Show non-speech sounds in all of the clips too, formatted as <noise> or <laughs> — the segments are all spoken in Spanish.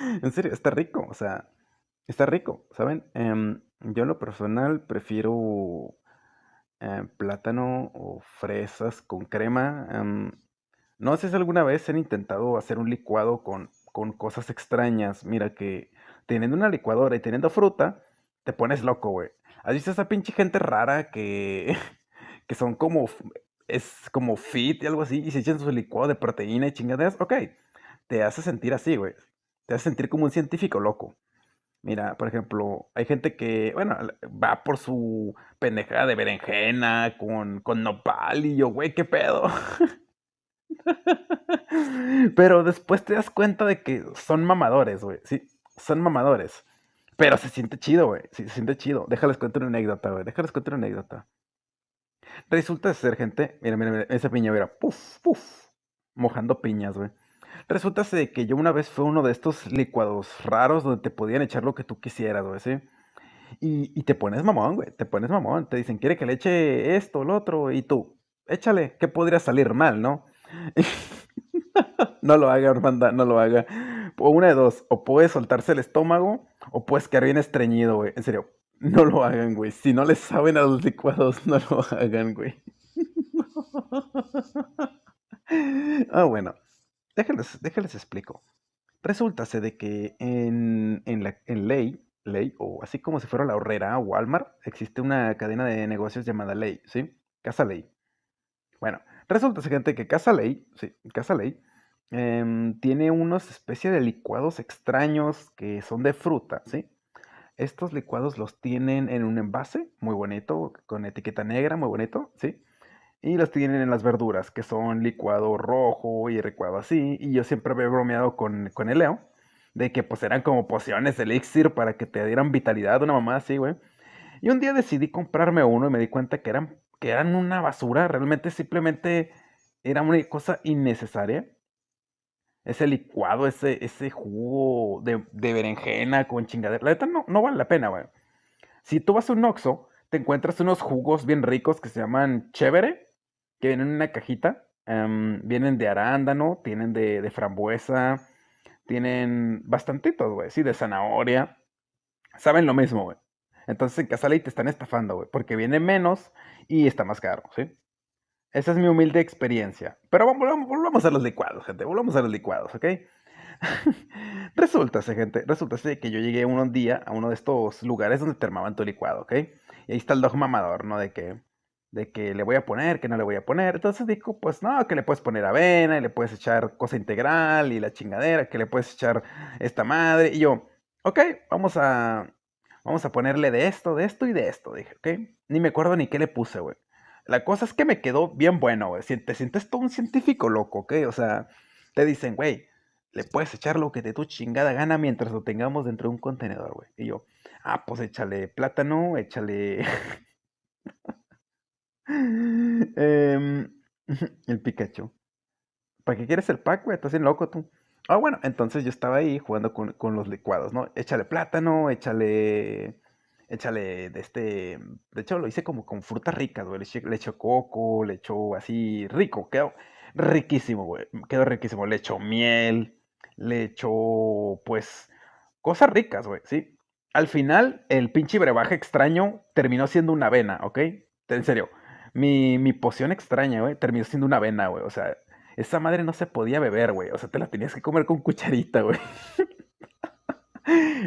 en serio, está rico, o sea, está rico, ¿saben? Em, yo en lo personal prefiero eh, plátano o fresas con crema. Em, no sé si alguna vez han intentado hacer un licuado con, con cosas extrañas. Mira que teniendo una licuadora y teniendo fruta, te pones loco, güey. ¿Has visto esa pinche gente rara que, <laughs> son como, es como fit y algo así y se echan su licuado de proteína y chingaderas? Ok, te hace sentir así, güey te hace sentir como un científico loco. Mira, por ejemplo, hay gente que, bueno, va por su pendejada de berenjena con, con nopal y yo, güey, qué pedo. <laughs> Pero después te das cuenta de que son mamadores, güey. Sí, son mamadores. Pero se siente chido, güey. Sí, se siente chido. Déjales contar una anécdota, güey. Déjales contar una anécdota. Resulta ser, gente. Mira, mira, mira. Esa piña, mira. Puf, puf. Mojando piñas, güey. Resulta que yo una vez fue uno de estos licuados raros donde te podían echar lo que tú quisieras, güey, Y, te pones mamón, güey, te pones mamón. Te dicen, quiere que le eche esto, lo otro, y tú, échale, ¿qué podría salir mal, no? <laughs> no lo haga, hermanda, no lo haga. O una de dos, o puedes soltarse el estómago, o puedes quedar bien estreñido, güey. En serio, no lo hagan, güey. Si no le saben a los licuados, <laughs> no lo hagan, güey. <laughs> Ah, bueno. Déjenles, déjenles explico. ser de que en, ley, o así como si fuera la horrera o Walmart, existe una cadena de negocios llamada ley, ¿sí? Casa Ley. Bueno, resulta, gente, que Casa Ley, sí, Casa Ley, em, tiene unos especie de licuados extraños que son de fruta, ¿sí? Estos licuados los tienen en un envase muy bonito, con etiqueta negra, muy bonito, ¿sí? y las tienen en las verduras, que son licuado rojo y recuado así. Y yo siempre había bromeado con, el Leo de que pues eran como pociones, elixir para que te dieran vitalidad, una mamá así, güey. Y un día decidí comprarme uno y me di cuenta que eran, que eran una basura, realmente simplemente era una cosa innecesaria. Ese licuado, ese, ese jugo de, berenjena con chingadera, la verdad no, no vale la pena, güey. Si tú vas a un noxo, te encuentras unos jugos bien ricos que se llaman chévere, que vienen en una cajita. Em, vienen de arándano, tienen de, frambuesa, tienen bastantitos, güey, sí, de zanahoria. Saben lo mismo, güey. Entonces en te están estafando, güey, porque viene menos y está más caro, ¿sí? Esa es mi humilde experiencia. Pero vamos, volvamos a los licuados, gente. Volvamos a los licuados, ¿ok? <laughs> resulta, gente, resulta que yo llegué un día a uno de estos lugares donde te tu licuado, ¿ok? Y ahí está el dog mamador, ¿no? De que, de que le voy a poner, que no le voy a poner. Entonces dijo, pues no, que le puedes poner avena y le puedes echar cosa integral y la chingadera, que le puedes echar esta madre. Y yo, ok, vamos a, vamos a ponerle de esto, de esto y de esto. Dije, ok, ni me acuerdo ni qué le puse, güey. La cosa es que me quedó bien bueno, güey. Te sientes todo un científico loco, ok. O sea, te dicen, güey, le puedes echar lo que de tu chingada gana mientras lo tengamos dentro de un contenedor, güey. Y yo, ah, pues échale plátano, échale... <laughs> Em, <laughs> el Pikachu. ¿Para qué quieres el pack, güey? Estás en loco tú. Ah, bueno, entonces yo estaba ahí jugando con, los licuados, ¿no? Échale plátano, échale. Échale de este. De hecho, lo hice como con frutas ricas, güey. Le, echó coco, le echó así rico. Quedó riquísimo, güey. Quedó riquísimo. Le echó miel, le echó, pues, cosas ricas, güey, ¿sí? Al final, el pinche brebaje extraño terminó siendo una avena, ¿ok? En serio mi, mi poción extraña, güey, terminó siendo una avena, güey. O sea, esa madre no se podía beber, güey. O sea, te la tenías que comer con cucharita, güey. <laughs>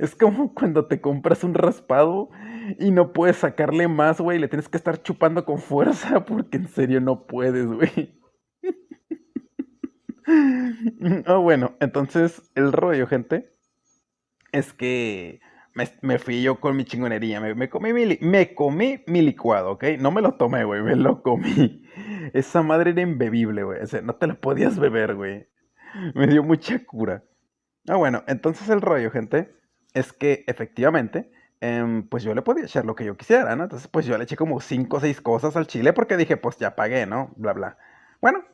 Es como cuando te compras un raspado y no puedes sacarle más, güey. Le tienes que estar chupando con fuerza <laughs> porque en serio no puedes, güey. oh, <laughs> bueno, entonces el rollo, gente, es que me, me, fui yo con mi chingonería. Me, comí mi, me comí mi licuado, ¿ok? No me lo tomé, güey. Me lo comí. <laughs> Esa madre era imbebible, güey. no te la podías beber, güey. Me dio mucha cura. Ah, bueno. Entonces el rollo, gente, es que efectivamente, em, pues yo le podía echar lo que yo quisiera, ¿no? Entonces, pues yo le eché como cinco o seis cosas al chile porque dije, pues ya pagué, ¿no? Bla, bla. Bueno,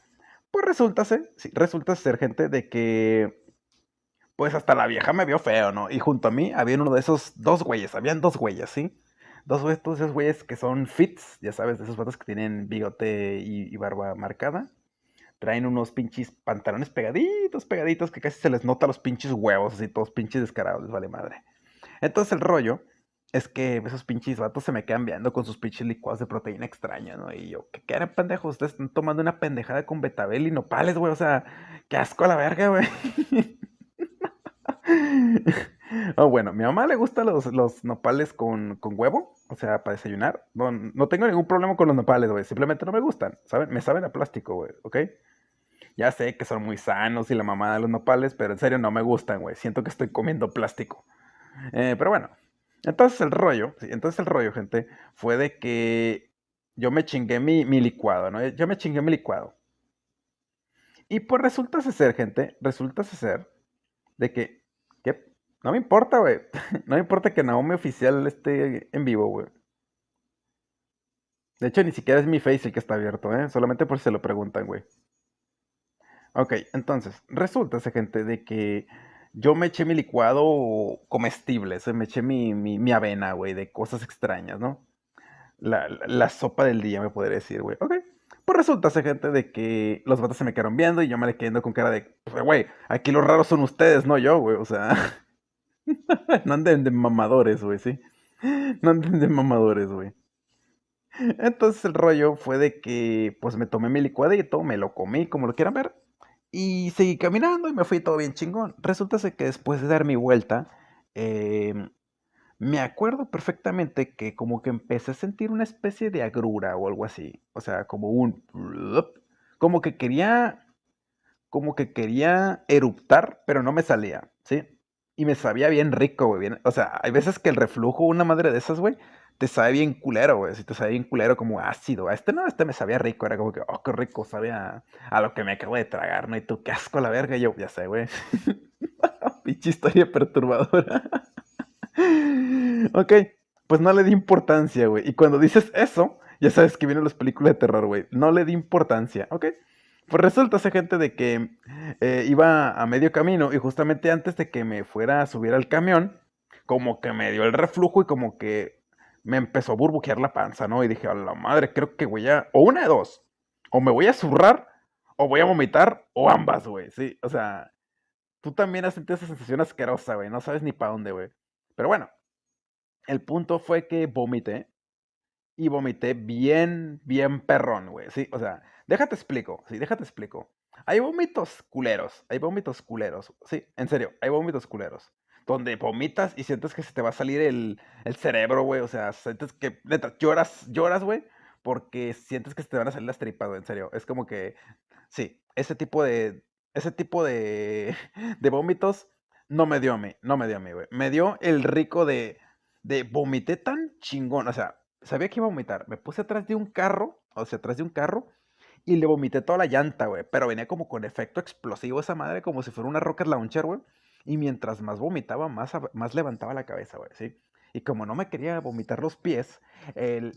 pues resulta ser, sí, resulta ser, gente, de que pues hasta la vieja me vio feo, ¿no? Y junto a mí había uno de esos dos güeyes, habían dos güeyes, ¿sí? Dos güeyes, esos güeyes que son fits, ya sabes, de esos vatos que tienen bigote y, barba marcada. Traen unos pinches pantalones pegaditos, pegaditos, que casi se les nota los pinches huevos, así todos pinches descarados, vale madre. Entonces el rollo es que esos pinches vatos se me quedan viendo con sus pinches licuados de proteína extraña, ¿no? Y yo, ¿qué, qué eran pendejos? Ustedes están tomando una pendejada con betabel y nopales, güey, o sea, qué asco a la verga, güey. <laughs> <laughs> oh, bueno, mi mamá le gustan los, los nopales con, huevo, o sea, para desayunar. No, tengo ningún problema con los nopales, güey. Simplemente no me gustan, ¿saben? Me saben a plástico, güey, ¿ok? Ya sé que son muy sanos y la mamá de los nopales, pero en serio no me gustan, güey. Siento que estoy comiendo plástico. Eh, pero bueno, entonces el rollo, entonces el rollo, gente, fue de que yo me chingué mi, mi licuado, ¿no? Yo me chingué mi licuado. Y pues resulta ser, gente, resulta ser de que ¿Qué? No me importa, güey. <laughs> No me importa que Naomi oficial esté en vivo, güey. De hecho, ni siquiera es mi face el que está abierto, ¿eh? Solamente por si se lo preguntan, güey. Ok, entonces, resulta, gente, de que yo me eché mi licuado comestible, o me eché mi, avena, güey, de cosas extrañas, ¿no? La, la, sopa del día, me podría decir, güey. Ok, pues resulta, gente, de que los vatos se me quedaron viendo y yo me le quedé con cara de, pues, güey, aquí los raros son ustedes, no yo, güey, o sea. <laughs> no anden de mamadores, güey, sí. No anden de mamadores, güey. Entonces el rollo fue de que, pues me tomé mi licuadito, me lo comí, como lo quieran ver. Y seguí caminando y me fui todo bien chingón. Resulta que después de dar mi vuelta, em, me acuerdo perfectamente que como que empecé a sentir una especie de agrura o algo así. O sea, como un... <laughs> Como que quería... Como que quería eruptar, pero no me salía, ¿sí? Y me sabía bien rico, güey. Bien, o sea, hay veces que el reflujo, una madre de esas, güey, te sabe bien culero, güey. Si te sabe bien culero, como ácido. A este no, este me sabía rico. Era como que, oh, qué rico, sabía a, lo que me acabo de tragar, ¿no? Y tú, qué asco a la verga. Y yo, ya sé, güey. <laughs> Pinche historia perturbadora. <laughs> ok, pues no le di importancia, güey. Y cuando dices eso, ya sabes que vienen las películas de terror, güey. No le di importancia, ¿ok? Pues resulta esa gente de que eh, iba a medio camino y justamente antes de que me fuera a subir al camión, como que me dio el reflujo y como que me empezó a burbujear la panza, ¿no? Y dije, a la madre, creo que güey, ya, O una de dos. O me voy a zurrar, o voy a vomitar, o ambas, güey. Sí, o sea, tú también has sentido esa sensación asquerosa, güey. No sabes ni para dónde, güey. Pero bueno, el punto fue que vomité. Y vomité bien, bien perrón, güey. Sí, o sea, déjate explico, sí, déjate explico. Hay vómitos culeros, hay vómitos culeros. Sí, en serio, hay vómitos culeros. Donde vomitas y sientes que se te va a salir el, cerebro, güey. O sea, sientes que, neta, lloras, lloras, güey. Porque sientes que se te van a salir las tripas, güey. En serio, es como que, sí, ese tipo de, ese tipo de, <laughs> de vómitos no me dio a mí, no me dio a mí, güey. Me dio el rico de, de vomité tan chingón. O sea, sabía que iba a vomitar. Me puse atrás de un carro, o sea, atrás de un carro, y le vomité toda la llanta, güey. Pero venía como con efecto explosivo esa madre, como si fuera una rocket launcher, güey. Y mientras más vomitaba, más, más levantaba la cabeza, güey, ¿sí? Y como no me quería vomitar los pies,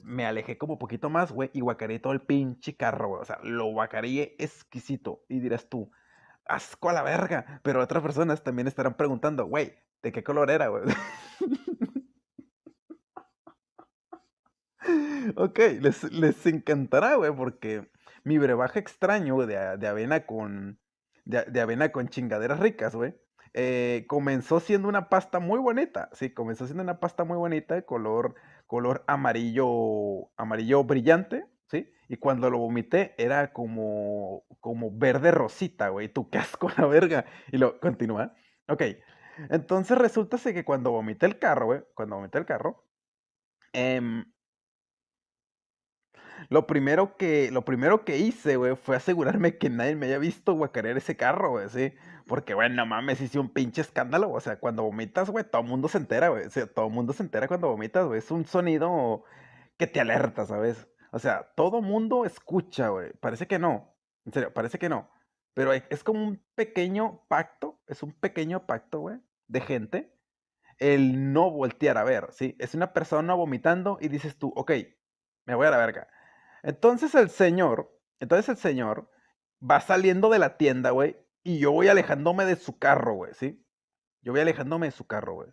me alejé como poquito más, güey, y guacaré todo el pinche carro, güey. O sea, lo guacaré exquisito. Y dirás tú, asco a la verga. Pero otras personas también estarán preguntando, güey, ¿de qué color era, güey? <laughs> ok, les, encantará, güey, porque mi brebaje extraño de, avena con. De, avena con chingaderas ricas, güey. Eh, comenzó siendo una pasta muy bonita. Sí, comenzó siendo una pasta muy bonita de color, color amarillo. amarillo brillante. Y cuando lo vomité era como, como verde rosita, güey, tu casco <laughs> la verga. Y lo continúa. Ok, entonces resulta que cuando vomité el carro, güey, cuando vomité el carro, em, lo primero que, lo primero que hice, güey, fue asegurarme que nadie me haya visto guacarear ese carro, güey, sí. Porque, bueno, mames, hice un pinche escándalo, o sea, cuando vomitas, güey, todo el mundo se entera, güey. todo el mundo se entera cuando vomitas, güey. Es un sonido que te alerta, ¿sabes? O sea, todo mundo escucha, güey. Parece que no. En serio, parece que no. Pero es como un pequeño pacto, es un pequeño pacto, güey, de gente. El no voltear a ver, ¿sí? Es una persona vomitando y dices tú, ok, me voy a la verga. Entonces el señor, entonces el señor va saliendo de la tienda, güey, y yo voy alejándome de su carro, güey, ¿sí? Yo voy alejándome de su carro, güey.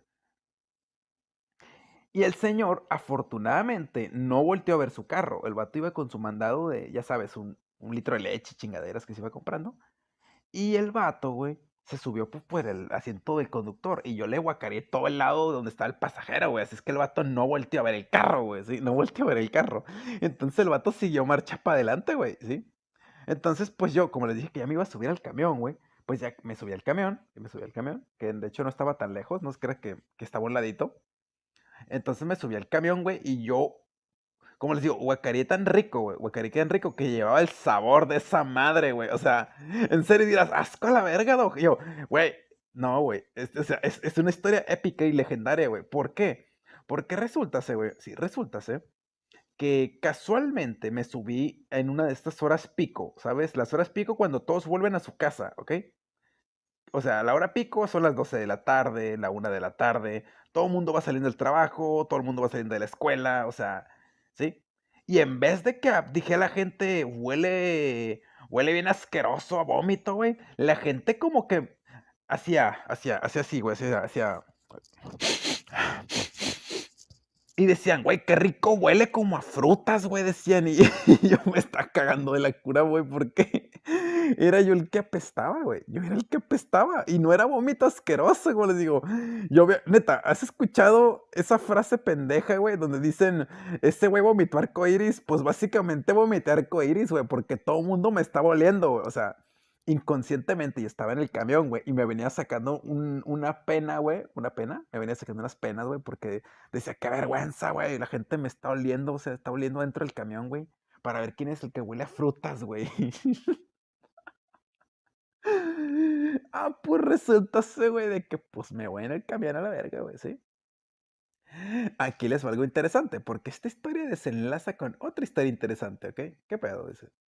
Y el señor, afortunadamente, no volteó a ver su carro. El vato iba con su mandado de, ya sabes, un, litro de leche, chingaderas que se iba comprando. Y el vato, güey, se subió pues, por el asiento del conductor. Y yo le guacaré todo el lado donde estaba el pasajero, güey. Así es que el vato no volteó a ver el carro, güey. ¿sí? No volteó a ver el carro. Entonces el vato siguió marcha para adelante, güey. ¿sí? Entonces, pues yo, como les dije que ya me iba a subir al camión, güey pues ya me subí al camión, y me subí al camión, que de hecho no estaba tan lejos, no es que, que estaba un ladito. Entonces me subí al camión, güey, y yo, como les digo, guacareé tan rico, güey, tan rico que llevaba el sabor de esa madre, güey. O sea, en serio dirás, asco a la verga, dog. yo, güey, no, güey, es, este, o sea, es, una historia épica y legendaria, güey. ¿Por qué? Porque resulta, güey, sí, resultase que casualmente me subí en una de estas horas pico, ¿sabes? Las horas pico cuando todos vuelven a su casa, ¿ok? O sea, a la hora pico son las 12 de la tarde, la 1 de la tarde, todo el mundo va saliendo del trabajo, todo el mundo va saliendo de la escuela, o sea, ¿sí? Y en vez de que dije a la gente, huele, huele bien asqueroso a vómito, güey, la gente como que hacía, hacía, hacía así, güey, hacía, Y decían, güey, qué rico huele como a frutas, güey, decían. Y, <laughs> yo me estaba cagando de la cura, güey, porque era yo el que apestaba, güey. Yo era el que apestaba. Y no era vómito asqueroso, como les digo. Yo, neta, ¿has escuchado esa frase pendeja, güey? Donde dicen, este güey vomitó arcoiris. Pues básicamente vomité arcoiris, güey, porque todo el mundo me estaba oliendo, O sea, inconscientemente y estaba en el camión, güey, y me venía sacando una pena, güey, una pena, me venía sacando unas penas, güey, porque decía, qué vergüenza, güey, la gente me está oliendo, o sea, está oliendo dentro del camión, güey, para ver quién es el que huele a frutas, güey. <laughs> Ah, pues resulta, güey, de que pues me voy en el camión a la verga, güey, ¿sí? Aquí les va algo interesante, porque esta historia desenlaza con otra historia interesante, ¿ok? ¿Qué pedo? Dice.